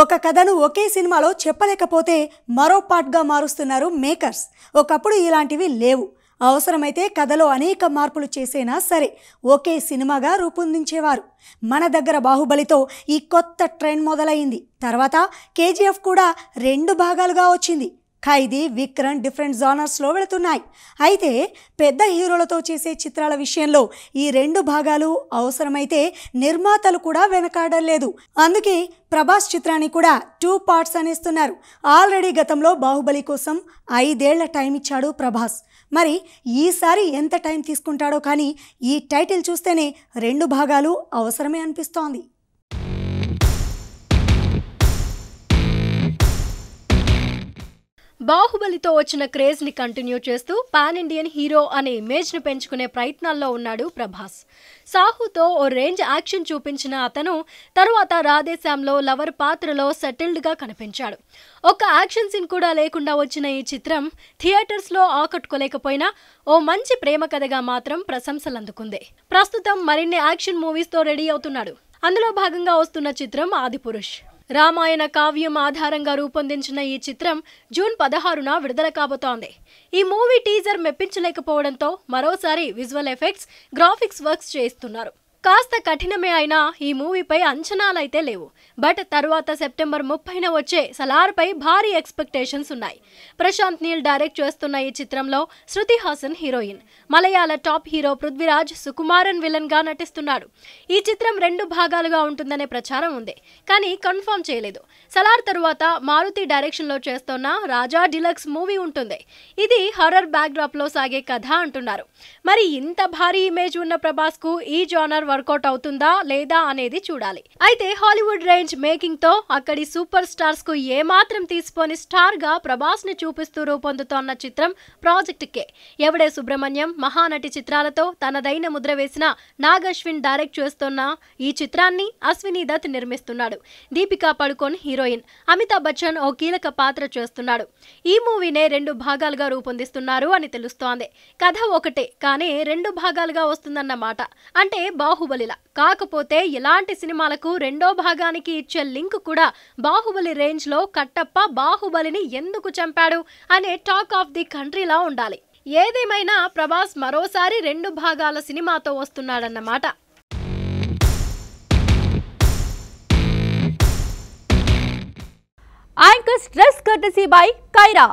ఒక కథను ఒకే సినిమాలో చెప్పలేకపోతే మరో పార్ట్గా మారుస్తున్నారు మేకర్స్ ఒకప్పుడు ఇలాంటివి లేవు అవసరమైతే కథలో అనేక మార్పులు చేసేనా సరే ఒకే సినిమాగా రూపొందించేవారు మన దగ్గర బాహుబలితో ఈ కొత్త ట్రెండ్ మొదలైంది తర్వాత కేజీఎఫ్ కూడా రెండు భాగాలుగా వచ్చింది ఖైదీ విక్రమ్ డిఫరెంట్ జోనర్స్లో వెళుతున్నాయి అయితే పెద్ద హీరోలతో చేసే చిత్రాల విషయంలో ఈ రెండు భాగాలు అవసరమైతే నిర్మాతలు కూడా వెనకాడలేదు అందుకే ప్రభాస్ చిత్రాన్ని కూడా టూ పార్ట్స్ అనేస్తున్నారు ఆల్రెడీ గతంలో బాహుబలి కోసం ఐదేళ్ల టైం ఇచ్చాడు ప్రభాస్ మరి ఈసారి ఎంత టైం తీసుకుంటాడో కానీ ఈ టైటిల్ చూస్తేనే రెండు భాగాలు అవసరమే అనిపిస్తోంది బాహుబలితో వచ్చిన క్రేజ్ ని కంటిన్యూ చేస్తూ పాన్ ఇండియన్ హీరో అనే ఇమేజ్ ను పెంచుకునే ప్రయత్నాల్లో ఉన్నాడు ప్రభాస్ సాహుతో ఓ రేంజ్ యాక్షన్ చూపించిన అతను తరువాత రాధేశ్యామ్లో లవర్ పాత్రలో సెటిల్డ్గా కనిపించాడు ఒక యాక్షన్ సీన్ కూడా లేకుండా వచ్చిన ఈ చిత్రం థియేటర్స్లో ఆకట్టుకోలేకపోయినా ఓ మంచి ప్రేమ కథగా మాత్రం ప్రశంసలు అందుకుంది ప్రస్తుతం మరిన్ని యాక్షన్ మూవీస్తో రెడీ అవుతున్నాడు అందులో భాగంగా వస్తున్న చిత్రం ఆదిపురుష్ రామాయణ కావ్యం ఆధారంగా రూపొందించిన ఈ చిత్రం జూన్ పదహారున విడుదల కాబోతోంది ఈ మూవీ టీజర్ మెప్పించలేకపోవడంతో మరోసారి విజువల్ ఎఫెక్ట్స్ గ్రాఫిక్స్ వర్క్స్ చేస్తున్నారు కాస్త కఠినమే అయినా ఈ మూవీపై అంచనాలైతే లేవు బట్ తరువాత సెప్టెంబర్ ముప్పైన వచ్చే సలార్పై భారీ ఎక్స్పెక్టేషన్స్ ఉన్నాయి ప్రశాంత్ నీల్ డైరెక్ట్ చేస్తున్న ఈ చిత్రంలో శృతి హాసన్ హీరోయిన్ మలయాళ top hero Prithviraj Sukumaran villain గా నటిస్తున్నాడు ఈ చిత్రం రెండు భాగాలుగా ఉంటుందనే ప్రచారం ఉంది కానీ కన్ఫర్మ్ చేయలేదు సలార్ తరువాత మారుతి డైరెక్షన్లో చేస్తున్న రాజా డిలక్స్ మూవీ ఉంటుంది ఇది హర్రర్ బ్యాక్డ్రాప్లో సాగే కథ అంటున్నారు మరి ఇంత భారీ ఇమేజ్ ఉన్న ప్రభాస్కు ఈ జానర్ వర్కౌట్ అవుతుందా లేదా అనేది చూడాలి అయితే హాలీవుడ్ రేంజ్ మేకింగ్ తో అక్కడి సూపర్ స్టార్స్ కు ఏమాత్రం తీసుకొని స్టార్ గా ప్రభాస్ ని చూపిస్తూ రూపొందుతోన్న చిత్రం ప్రాజెక్ట్ కే ఎవడే సుబ్రహ్మణ్యం మహానటి చిత్రాలతో తనదైన ముద్ర వేసిన నాగశ్విన్ డైరెక్ట్ చేస్తున్న ఈ చిత్రాన్ని అశ్విని దత్ నిర్మిస్తున్నాడు దీపికా పడుకోన్ హీరోయిన్ అమితాబ్ బచ్చన్ ఓ కీలక పాత్ర చేస్తున్నాడు ఈ మూవీనే రెండు భాగాలుగా రూపొందిస్తున్నారు అని తెలుస్తోంది కథ ఒకటే కానీ రెండు భాగాలుగా వస్తుందన్నమాట అంటే బాహు బాహుబలిలా కాకపోతే ఇలాంటి సినిమాలకు రెండో భాగానికి ఇచ్చే లింక్ కూడా బాహుబలి రేంజ్లో కట్టప్ప బాహుబలిని ఎందుకు చంపాడు అనే టాక్ ఆఫ్ ది కంట్రీలా ఉండాలి ఏదేమైనా ప్రభాస్ మరోసారి రెండు భాగాల సినిమాతో వస్తున్నాడన్నమాట anchors dress courtesy by Kiara